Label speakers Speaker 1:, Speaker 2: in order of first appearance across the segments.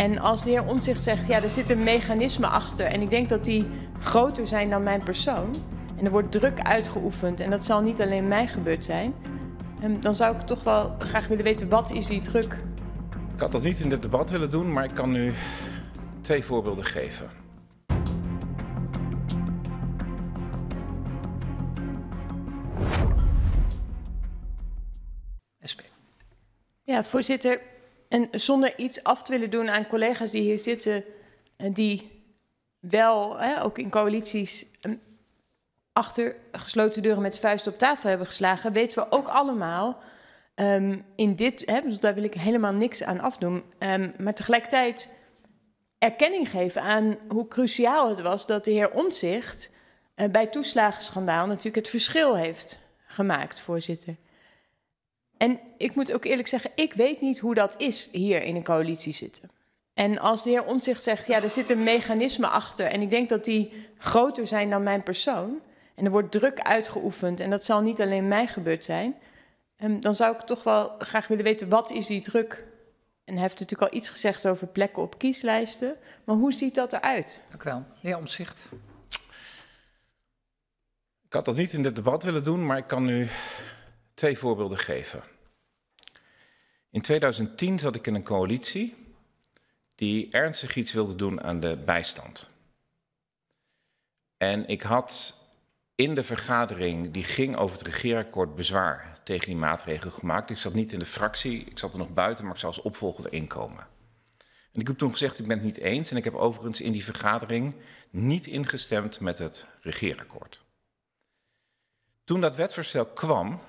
Speaker 1: En als de heer Omtzigt zegt, ja, er zit een mechanisme achter en ik denk dat die groter zijn dan mijn persoon. En er wordt druk uitgeoefend en dat zal niet alleen mij gebeurd zijn. Ehm, dan zou ik toch wel graag willen weten, wat is die druk?
Speaker 2: Ik had dat niet in dit debat willen doen, maar ik kan nu twee voorbeelden geven.
Speaker 1: SP. Ja, voorzitter. En zonder iets af te willen doen aan collega's die hier zitten, en die wel hè, ook in coalities ehm, achter gesloten deuren met vuist op tafel hebben geslagen, weten we ook allemaal ehm, in dit, hè, daar wil ik helemaal niks aan afdoen, ehm, maar tegelijkertijd erkenning geven aan hoe cruciaal het was dat de heer Omzicht eh, bij toeslagenschandaal natuurlijk het verschil heeft gemaakt, voorzitter. En ik moet ook eerlijk zeggen, ik weet niet hoe dat is hier in een coalitie zitten. En als de heer Omtzigt zegt, ja, er zit een mechanisme achter en ik denk dat die groter zijn dan mijn persoon en er wordt druk uitgeoefend en dat zal niet alleen mij gebeurd zijn, ehm, dan zou ik toch wel graag willen weten wat is die druk? En hij heeft natuurlijk al iets gezegd over plekken op kieslijsten, maar hoe ziet dat eruit? Dank wel. De heer Omtzigt.
Speaker 2: Ik had dat niet in dit debat willen doen, maar ik kan nu twee voorbeelden geven. In 2010 zat ik in een coalitie die ernstig iets wilde doen aan de bijstand. En ik had in de vergadering die ging over het regeerakkoord bezwaar tegen die maatregelen gemaakt. Ik zat niet in de fractie, ik zat er nog buiten, maar ik zou als opvolger inkomen. En ik heb toen gezegd, ik ben het niet eens. En ik heb overigens in die vergadering niet ingestemd met het regeerakkoord. Toen dat wetsvoorstel kwam,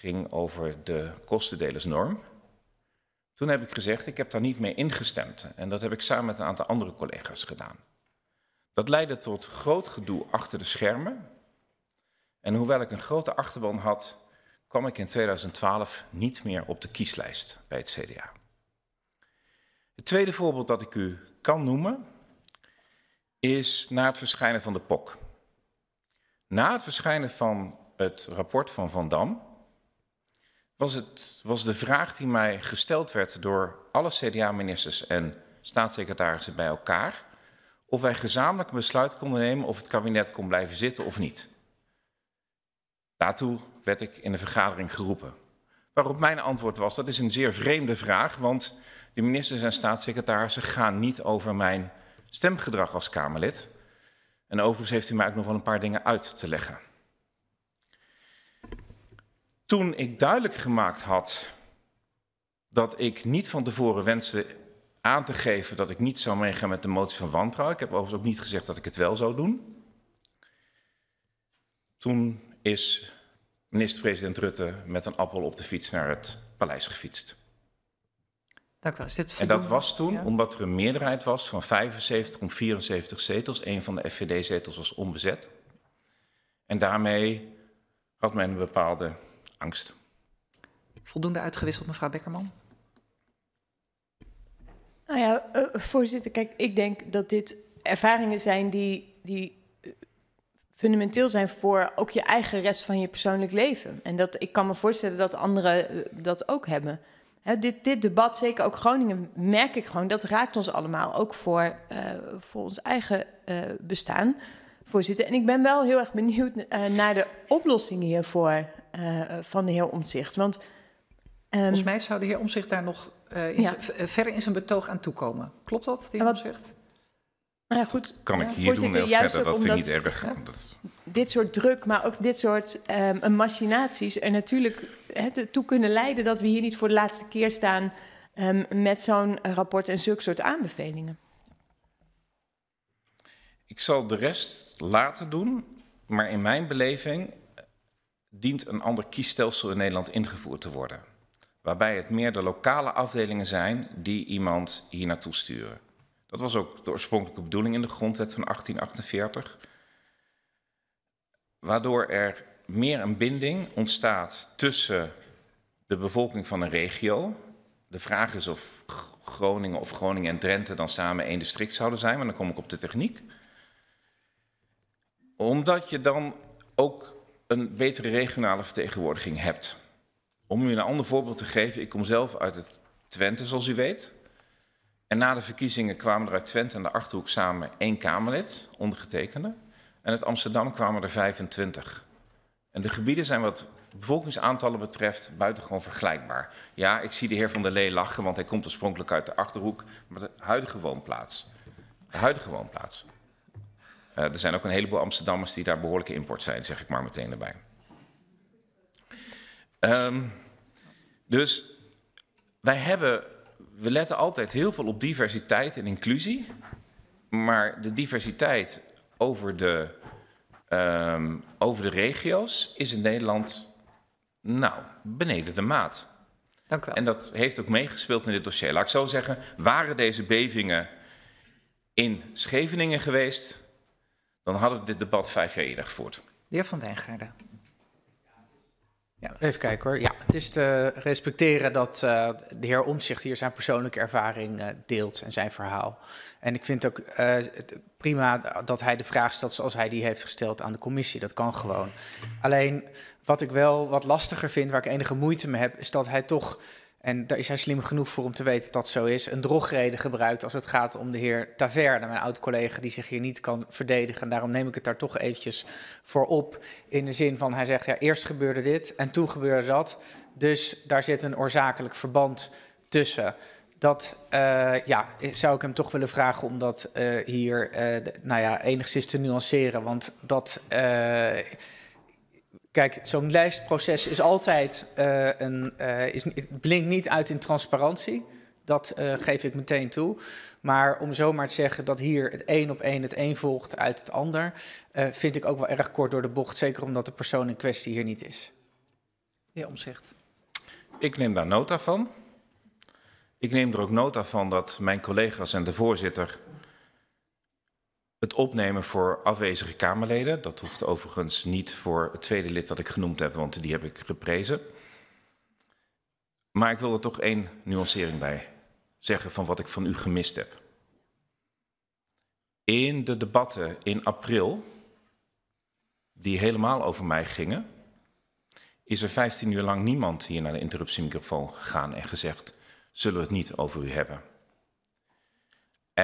Speaker 2: ging over de kostendelersnorm. Toen heb ik gezegd, ik heb daar niet mee ingestemd. En dat heb ik samen met een aantal andere collega's gedaan. Dat leidde tot groot gedoe achter de schermen. En hoewel ik een grote achterban had, kwam ik in 2012 niet meer op de kieslijst bij het CDA. Het tweede voorbeeld dat ik u kan noemen is na het verschijnen van de POC. Na het verschijnen van het rapport van Van Dam was, het, was de vraag die mij gesteld werd door alle CDA-ministers en staatssecretarissen bij elkaar. Of wij gezamenlijk een besluit konden nemen of het kabinet kon blijven zitten of niet. Daartoe werd ik in de vergadering geroepen. Waarop mijn antwoord was, dat is een zeer vreemde vraag, want de ministers en staatssecretarissen gaan niet over mijn stemgedrag als Kamerlid. En overigens heeft u mij ook nog wel een paar dingen uit te leggen. Toen ik duidelijk gemaakt had dat ik niet van tevoren wenste aan te geven dat ik niet zou meegaan met de motie van wantrouwen. Ik heb overigens ook niet gezegd dat ik het wel zou doen. Toen is minister-president Rutte met een appel op de fiets naar het paleis gefietst.
Speaker 3: Dat was dit en dat was toen
Speaker 2: omdat er een meerderheid was van 75 om 74 zetels. Een van de FVD-zetels was onbezet. En daarmee had men een bepaalde angst.
Speaker 3: Voldoende uitgewisseld, mevrouw Beckerman?
Speaker 1: Nou ja, eh, voorzitter, kijk, ik denk dat dit ervaringen zijn die, die eh, fundamenteel zijn voor ook je eigen rest van je persoonlijk leven. En dat, ik kan me voorstellen dat anderen eh, dat ook hebben. dit, dit debat, zeker ook Groningen, merk ik gewoon, dat raakt ons allemaal. Ook voor, voor ons eigen bestaan, voorzitter. En ik ben wel heel erg benieuwd naar de oplossingen hiervoor. Eh, eh, van de heer Omtzigt. Want, ehm, Volgens mij zou de heer Omzicht daar nog uh, in verder in zijn betoog aan toekomen. Klopt dat, de heer Omzicht? Nou goed. Kan ik hier doen verder, dat vind ik niet erg. dit soort druk, maar ook dit soort um, machinaties er natuurlijk toe kunnen leiden dat we hier niet voor de laatste keer staan ehm, met zo'n rapport en zulke soort aanbevelingen.
Speaker 2: Ik zal de rest laten doen, maar in mijn beleving dient een ander kiesstelsel in Nederland ingevoerd te worden. Waarbij het meer de lokale afdelingen zijn die iemand hier naartoe sturen. Dat was ook de oorspronkelijke bedoeling in de grondwet van 1848. Waardoor er meer een binding ontstaat tussen de bevolking van een regio. De vraag is of Groningen of Groningen en Drenthe dan samen één district zouden zijn, maar dan kom ik op de techniek. Omdat je dan ook een betere regionale vertegenwoordiging hebt. Om u een ander voorbeeld te geven, ik kom zelf uit het Twente, zoals u weet. En na de verkiezingen kwamen er uit Twente en de Achterhoek samen één Kamerlid, ondergetekende. En uit Amsterdam kwamen er 25. En de gebieden zijn wat bevolkingsaantallen betreft buitengewoon vergelijkbaar. Ja, ik zie de heer Van der Lee lachen, want hij komt oorspronkelijk uit de Achterhoek, maar de huidige woonplaats. De huidige woonplaats. Eh, er zijn ook een heleboel Amsterdammers die daar behoorlijke import zijn, zeg ik maar meteen erbij. Ehm, dus wij hebben, we letten altijd heel veel op diversiteit en inclusie. Maar de diversiteit over de, ehm, over de regio's is in Nederland, nou, beneden de maat. Dank u wel. En dat heeft ook meegespeeld in dit dossier. Laat ik zo zeggen, waren deze bevingen in Scheveningen geweest, dan hadden we dit debat
Speaker 3: vijf jaar eerder gevoerd. De heer Van Wijngaarden. Ja. Even kijken hoor. Ja, het is te respecteren dat eh, de heer Omtzigt hier zijn persoonlijke ervaring eh, deelt en zijn verhaal. En ik vind ook eh, prima dat hij de vraag stelt zoals hij die heeft gesteld aan de commissie. Dat kan gewoon. Alleen wat ik wel wat lastiger vind, waar ik enige moeite mee heb, is dat hij toch en daar is hij slim genoeg voor om te weten dat zo is. Een drogreden gebruikt als het gaat om de heer Taverne, mijn oud-collega, die zich hier niet kan verdedigen. Daarom neem ik het daar toch eventjes voor op. In de zin van hij zegt: ja, eerst gebeurde dit en toen gebeurde dat. Dus daar zit een oorzakelijk verband tussen. Dat uh, ja, zou ik hem toch willen vragen omdat dat eh, hier uh, nou ja, enigszins te nuanceren. Want dat Kijk, zo'n lijstproces is altijd eh, een. Eh, is, het blinkt niet uit in transparantie. Dat eh, geef ik meteen toe. Maar om zomaar te zeggen dat hier het een op een het een volgt uit het ander, vind ik ook wel erg kort door de bocht. Zeker omdat de persoon in kwestie hier niet is. Ja, omzicht.
Speaker 2: Ik neem daar nota van. Ik neem er ook nota van dat mijn collega's en de voorzitter het opnemen voor afwezige Kamerleden, dat hoeft overigens niet voor het tweede lid dat ik genoemd heb, want die heb ik geprezen. Maar ik wil er toch één nuancering bij zeggen van wat ik van u gemist heb. In de debatten in april, die helemaal over mij gingen, is er 15 uur lang niemand hier naar de interruptiemicrofoon gegaan en gezegd, zullen we het niet over u hebben?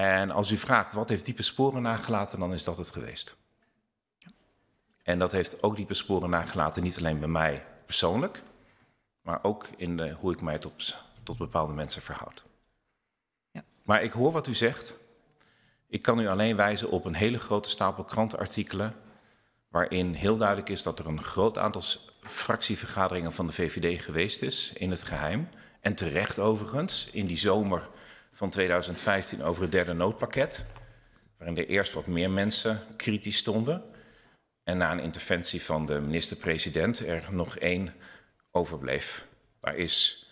Speaker 2: En als u vraagt wat heeft diepe sporen nagelaten, dan is dat het geweest. En dat heeft ook diepe sporen nagelaten, niet alleen bij mij persoonlijk, maar ook in de, hoe ik mij tot, tot bepaalde mensen verhoud. Ja. Maar ik hoor wat u zegt. Ik kan u alleen wijzen op een hele grote stapel krantenartikelen, waarin heel duidelijk is dat er een groot aantal fractievergaderingen van de VVD geweest is, in het geheim. En terecht overigens, in die zomer van 2015 over het derde noodpakket. Waarin er eerst wat meer mensen kritisch stonden. En na een interventie van de minister-president er nog één overbleef. Daar is.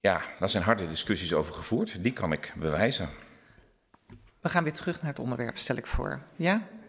Speaker 2: Ja, daar zijn harde discussies over gevoerd. Die kan ik bewijzen.
Speaker 3: We gaan weer terug naar het onderwerp, stel ik voor. Ja?